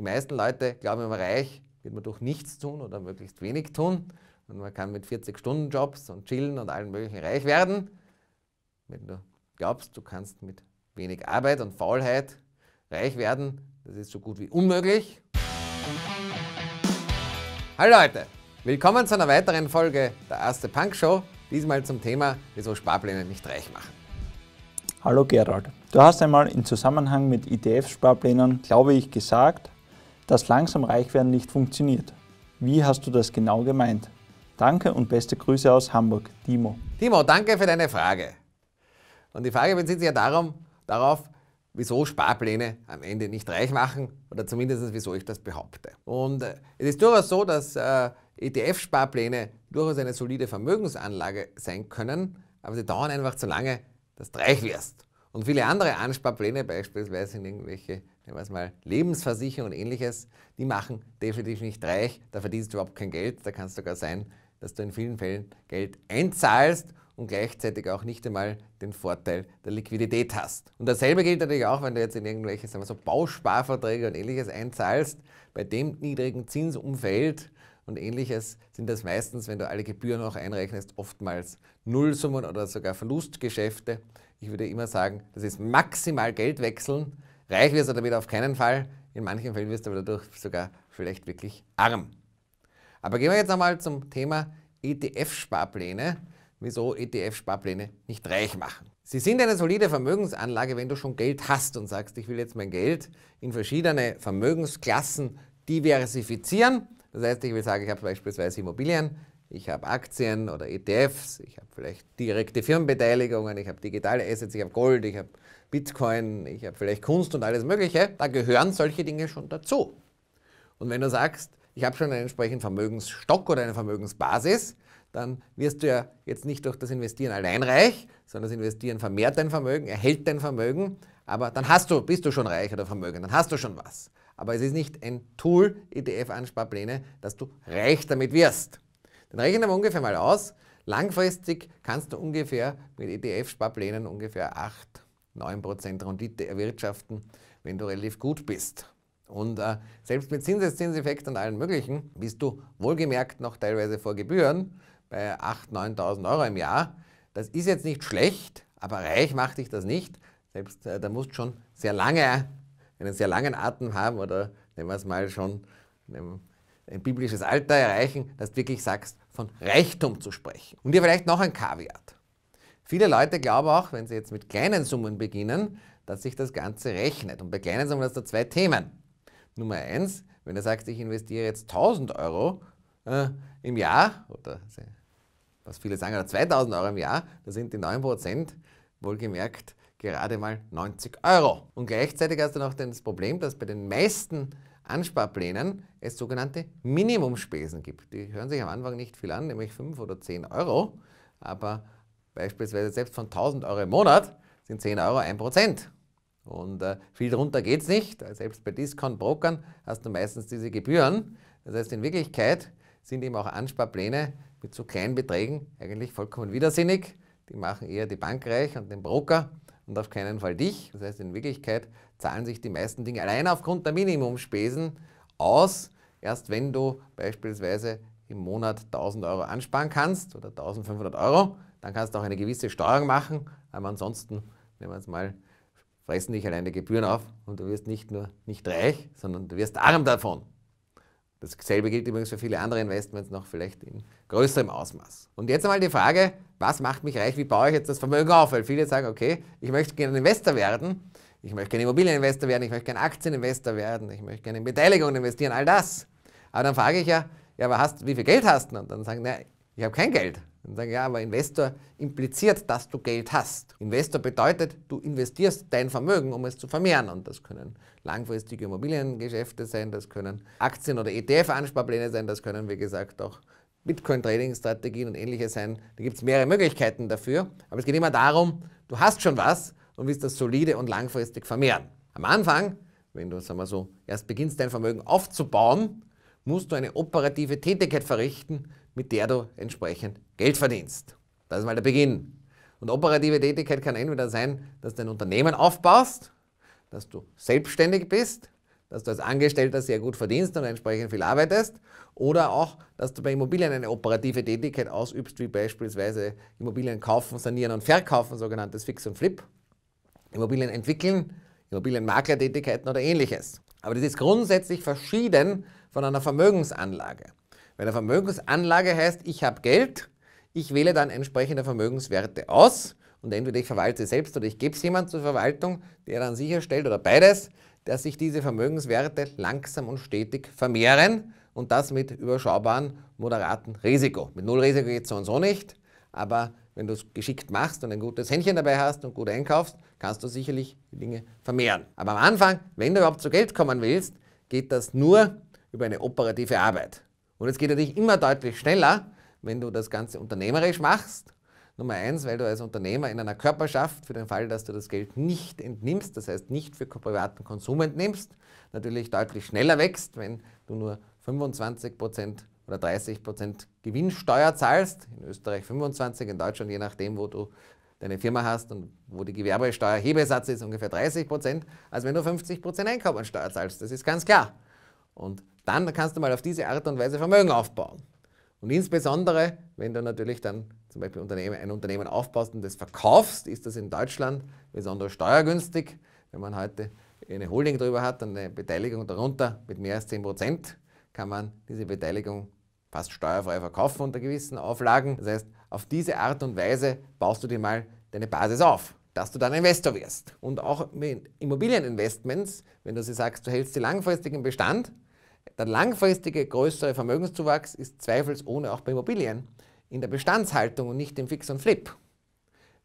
Die meisten Leute glauben immer reich, wird man durch nichts tun oder möglichst wenig tun. Und man kann mit 40-Stunden-Jobs und Chillen und allem möglichen reich werden. Wenn du glaubst, du kannst mit wenig Arbeit und Faulheit reich werden, das ist so gut wie unmöglich. Hallo Leute, willkommen zu einer weiteren Folge der Erste Punk Show. Diesmal zum Thema, wieso Sparpläne nicht reich machen. Hallo Gerald, du hast einmal im Zusammenhang mit ETF-Sparplänen, glaube ich, gesagt, dass langsam reich werden nicht funktioniert. Wie hast du das genau gemeint? Danke und beste Grüße aus Hamburg, Timo. Timo, danke für deine Frage. Und die Frage bezieht sich ja darum, darauf, wieso Sparpläne am Ende nicht reich machen oder zumindest wieso ich das behaupte. Und äh, es ist durchaus so, dass äh, ETF-Sparpläne durchaus eine solide Vermögensanlage sein können, aber sie dauern einfach zu lange, dass du reich wirst. Und viele andere Ansparpläne, beispielsweise in irgendwelche nehmen wir mal, Lebensversicherung und ähnliches, die machen definitiv nicht reich, da verdienst du überhaupt kein Geld. Da kann es sogar sein, dass du in vielen Fällen Geld einzahlst und gleichzeitig auch nicht einmal den Vorteil der Liquidität hast. Und dasselbe gilt natürlich auch, wenn du jetzt in irgendwelche sagen wir so, Bausparverträge und ähnliches einzahlst, bei dem niedrigen Zinsumfeld und ähnliches sind das meistens, wenn du alle Gebühren auch einrechnest, oftmals Nullsummen oder sogar Verlustgeschäfte. Ich würde immer sagen, das ist maximal Geld wechseln Reich wirst du damit auf keinen Fall, in manchen Fällen wirst du aber dadurch sogar vielleicht wirklich arm. Aber gehen wir jetzt einmal zum Thema ETF-Sparpläne, wieso ETF-Sparpläne nicht reich machen. Sie sind eine solide Vermögensanlage, wenn du schon Geld hast und sagst, ich will jetzt mein Geld in verschiedene Vermögensklassen diversifizieren. Das heißt, ich will sagen, ich habe beispielsweise Immobilien, ich habe Aktien oder ETFs, ich habe vielleicht direkte Firmenbeteiligungen, ich habe digitale Assets, ich habe Gold, ich habe Bitcoin, ich habe vielleicht Kunst und alles Mögliche, da gehören solche Dinge schon dazu. Und wenn du sagst, ich habe schon einen entsprechenden Vermögensstock oder eine Vermögensbasis, dann wirst du ja jetzt nicht durch das Investieren allein reich, sondern das Investieren vermehrt dein Vermögen, erhält dein Vermögen, aber dann hast du, bist du schon reich oder Vermögen, dann hast du schon was. Aber es ist nicht ein Tool, ETF-Ansparpläne, dass du reich damit wirst. Dann rechnen wir ungefähr mal aus. Langfristig kannst du ungefähr mit ETF-Sparplänen ungefähr 8, 9% Rendite erwirtschaften, wenn du relativ gut bist. Und äh, selbst mit Zinseszinseffekt und allen möglichen bist du wohlgemerkt noch teilweise vor Gebühren bei 8.000, 9.000 Euro im Jahr. Das ist jetzt nicht schlecht, aber reich macht dich das nicht. Selbst äh, da musst du schon sehr lange, einen sehr langen Atem haben oder nehmen wir es mal schon, nehmen, ein biblisches Alter erreichen, dass du wirklich sagst, von Reichtum zu sprechen. Und hier vielleicht noch ein Kaviat. Viele Leute glauben auch, wenn sie jetzt mit kleinen Summen beginnen, dass sich das Ganze rechnet. Und bei kleinen Summen hast du zwei Themen. Nummer eins, wenn du sagst, ich investiere jetzt 1000 Euro äh, im Jahr, oder also, was viele sagen, oder 2000 Euro im Jahr, da sind die 9% wohlgemerkt gerade mal 90 Euro. Und gleichzeitig hast du noch das Problem, dass bei den meisten Ansparplänen es sogenannte Minimumspesen gibt. Die hören sich am Anfang nicht viel an, nämlich 5 oder 10 Euro, aber beispielsweise selbst von 1000 Euro im Monat sind 10 Euro 1 Prozent. Und äh, viel drunter geht es nicht. Selbst bei Discount-Brokern hast du meistens diese Gebühren. Das heißt, in Wirklichkeit sind eben auch Ansparpläne mit so kleinen Beträgen eigentlich vollkommen widersinnig. Die machen eher die Bank reich und den Broker und auf keinen Fall dich. Das heißt, in Wirklichkeit zahlen sich die meisten Dinge allein aufgrund der Minimumspesen aus, erst wenn du beispielsweise im Monat 1000 Euro ansparen kannst oder 1500 Euro, dann kannst du auch eine gewisse Steuerung machen, aber ansonsten, nehmen wir es mal, fressen dich alleine Gebühren auf und du wirst nicht nur nicht reich, sondern du wirst arm davon. Dasselbe gilt übrigens für viele andere Investments noch vielleicht in größerem Ausmaß. Und jetzt einmal die Frage, was macht mich reich, wie baue ich jetzt das Vermögen auf? Weil viele sagen, okay, ich möchte gerne Investor werden, ich möchte gerne Immobilieninvestor werden, ich möchte gerne Aktieninvestor werden, ich möchte gerne in Beteiligung investieren, all das. Aber dann frage ich ja, ja, aber hast, wie viel Geld hast du? Und dann sagen, naja, ich habe kein Geld. Dann sage ich, ja, aber Investor impliziert, dass du Geld hast. Investor bedeutet, du investierst dein Vermögen, um es zu vermehren. Und das können langfristige Immobiliengeschäfte sein, das können Aktien- oder ETF-Ansparpläne sein, das können, wie gesagt, auch Bitcoin-Trading-Strategien und ähnliches sein. Da gibt es mehrere Möglichkeiten dafür. Aber es geht immer darum, du hast schon was und willst das solide und langfristig vermehren. Am Anfang, wenn du, sagen wir so, erst beginnst, dein Vermögen aufzubauen, musst du eine operative Tätigkeit verrichten, mit der du entsprechend Geld verdienst. Das ist mal der Beginn. Und operative Tätigkeit kann entweder sein, dass du ein Unternehmen aufbaust, dass du selbstständig bist, dass du als Angestellter sehr gut verdienst und entsprechend viel arbeitest, oder auch, dass du bei Immobilien eine operative Tätigkeit ausübst, wie beispielsweise Immobilien kaufen, sanieren und verkaufen, sogenanntes Fix und Flip, Immobilien entwickeln, Immobilienmaklertätigkeiten oder ähnliches. Aber das ist grundsätzlich verschieden von einer Vermögensanlage. Bei der Vermögensanlage heißt, ich habe Geld, ich wähle dann entsprechende Vermögenswerte aus und entweder ich verwalte selbst oder ich gebe es jemand zur Verwaltung, der dann sicherstellt oder beides, dass sich diese Vermögenswerte langsam und stetig vermehren und das mit überschaubaren, moderaten Risiko. Mit null Risiko geht es so und so nicht, aber wenn du es geschickt machst und ein gutes Händchen dabei hast und gut einkaufst, kannst du sicherlich die Dinge vermehren. Aber am Anfang, wenn du überhaupt zu Geld kommen willst, geht das nur über eine operative Arbeit. Und es geht natürlich immer deutlich schneller, wenn du das Ganze unternehmerisch machst. Nummer eins, weil du als Unternehmer in einer Körperschaft für den Fall, dass du das Geld nicht entnimmst, das heißt nicht für privaten Konsum entnimmst, natürlich deutlich schneller wächst, wenn du nur 25 oder 30 Gewinnsteuer zahlst. In Österreich 25, in Deutschland je nachdem, wo du deine Firma hast und wo die Gewerbesteuerhebesatz ist ungefähr 30 als wenn du 50 Einkommensteuer zahlst. Das ist ganz klar. Und dann kannst du mal auf diese Art und Weise Vermögen aufbauen. Und insbesondere, wenn du natürlich dann zum Beispiel Unternehmen, ein Unternehmen aufbaust und das verkaufst, ist das in Deutschland besonders steuergünstig. Wenn man heute eine Holding drüber hat und eine Beteiligung darunter mit mehr als 10 Prozent, kann man diese Beteiligung fast steuerfrei verkaufen unter gewissen Auflagen. Das heißt, auf diese Art und Weise baust du dir mal deine Basis auf, dass du dann Investor wirst. Und auch mit Immobilieninvestments, wenn du sie sagst, du hältst sie langfristig im Bestand, der langfristige größere Vermögenszuwachs ist zweifelsohne auch bei Immobilien in der Bestandshaltung und nicht im Fix und Flip.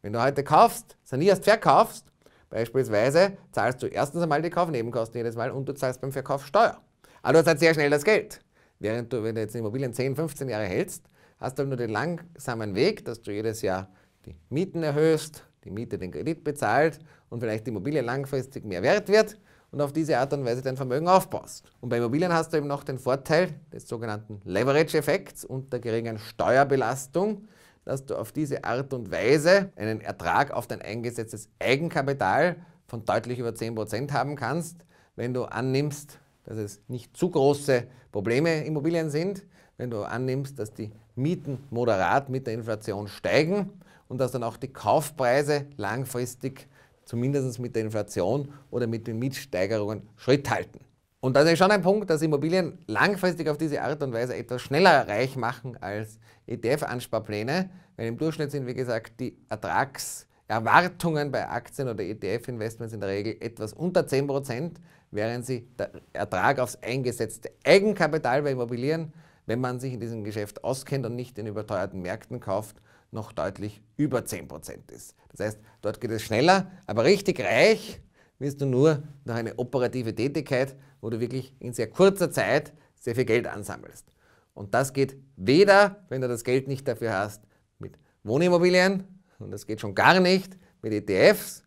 Wenn du heute kaufst, sanierst, verkaufst, beispielsweise zahlst du erstens einmal die Kaufnebenkosten jedes Mal und du zahlst beim Verkauf Steuer. Aber du hast halt sehr schnell das Geld. Während du, wenn du jetzt Immobilien 10, 15 Jahre hältst, hast du halt nur den langsamen Weg, dass du jedes Jahr die Mieten erhöhst, die Miete den Kredit bezahlt und vielleicht die Immobilie langfristig mehr wert wird und auf diese Art und Weise dein Vermögen aufbaust. Und bei Immobilien hast du eben noch den Vorteil des sogenannten Leverage-Effekts und der geringen Steuerbelastung, dass du auf diese Art und Weise einen Ertrag auf dein eingesetztes Eigenkapital von deutlich über 10% haben kannst, wenn du annimmst, dass es nicht zu große Probleme Immobilien sind, wenn du annimmst, dass die Mieten moderat mit der Inflation steigen und dass dann auch die Kaufpreise langfristig zumindest mit der Inflation oder mit den Mietsteigerungen Schritt halten. Und das ist schon ein Punkt, dass Immobilien langfristig auf diese Art und Weise etwas schneller reich machen als ETF-Ansparpläne, weil im Durchschnitt sind, wie gesagt, die Ertragserwartungen bei Aktien oder ETF-Investments in der Regel etwas unter 10%, während sie der Ertrag aufs eingesetzte Eigenkapital bei Immobilien, wenn man sich in diesem Geschäft auskennt und nicht in überteuerten Märkten kauft, noch deutlich über 10% ist. Das heißt, dort geht es schneller, aber richtig reich wirst du nur durch eine operative Tätigkeit, wo du wirklich in sehr kurzer Zeit sehr viel Geld ansammelst. Und das geht weder, wenn du das Geld nicht dafür hast, mit Wohnimmobilien und das geht schon gar nicht mit ETFs.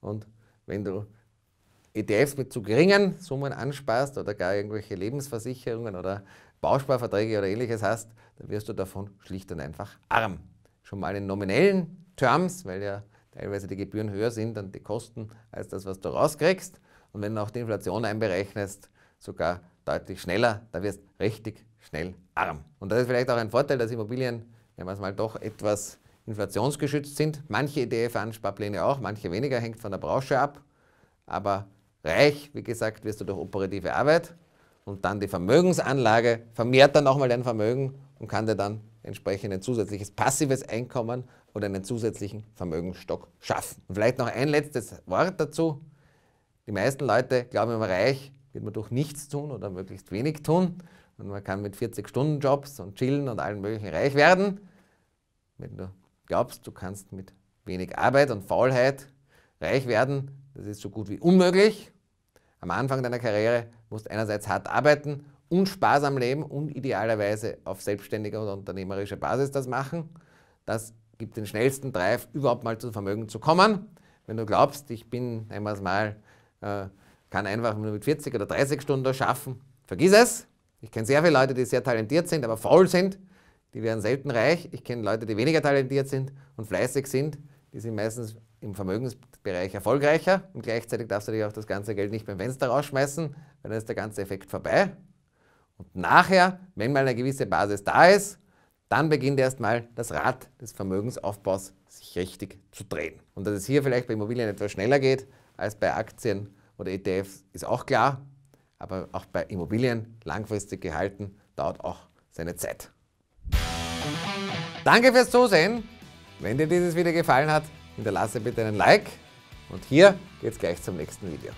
Und wenn du ETFs mit zu geringen Summen ansparst oder gar irgendwelche Lebensversicherungen oder Bausparverträge oder ähnliches hast, dann wirst du davon schlicht und einfach arm schon mal in nominellen Terms, weil ja teilweise die Gebühren höher sind und die Kosten als das, was du rauskriegst. Und wenn du auch die Inflation einberechnest, sogar deutlich schneller, da wirst du richtig schnell arm. Und das ist vielleicht auch ein Vorteil, dass Immobilien, wenn man es mal doch etwas inflationsgeschützt sind. Manche ETF-Ansparpläne auch, manche weniger, hängt von der Branche ab. Aber reich, wie gesagt, wirst du durch operative Arbeit und dann die Vermögensanlage vermehrt dann nochmal dein Vermögen und kann dir dann entsprechend ein zusätzliches passives Einkommen oder einen zusätzlichen Vermögensstock schaffen. Und vielleicht noch ein letztes Wort dazu. Die meisten Leute glauben wenn man reich wird man durch nichts tun oder möglichst wenig tun. Und man kann mit 40-Stunden-Jobs und Chillen und allem Möglichen reich werden. Wenn du glaubst, du kannst mit wenig Arbeit und Faulheit reich werden, das ist so gut wie unmöglich. Am Anfang deiner Karriere musst du einerseits hart arbeiten und sparsam leben und idealerweise auf selbstständiger oder unternehmerischer Basis das machen. Das gibt den schnellsten Drive, überhaupt mal zu Vermögen zu kommen. Wenn du glaubst, ich bin einmal mal, äh, kann einfach nur mit 40 oder 30 Stunden das schaffen, vergiss es. Ich kenne sehr viele Leute, die sehr talentiert sind, aber faul sind. Die werden selten reich. Ich kenne Leute, die weniger talentiert sind und fleißig sind. Die sind meistens im Vermögensbereich erfolgreicher und gleichzeitig darfst du dir auch das ganze Geld nicht beim Fenster rausschmeißen, weil dann ist der ganze Effekt vorbei. Und nachher, wenn mal eine gewisse Basis da ist, dann beginnt erstmal das Rad des Vermögensaufbaus sich richtig zu drehen. Und dass es hier vielleicht bei Immobilien etwas schneller geht als bei Aktien oder ETFs, ist auch klar. Aber auch bei Immobilien langfristig gehalten, dauert auch seine Zeit. Danke fürs Zusehen. Wenn dir dieses Video gefallen hat, hinterlasse bitte einen Like. Und hier geht's gleich zum nächsten Video.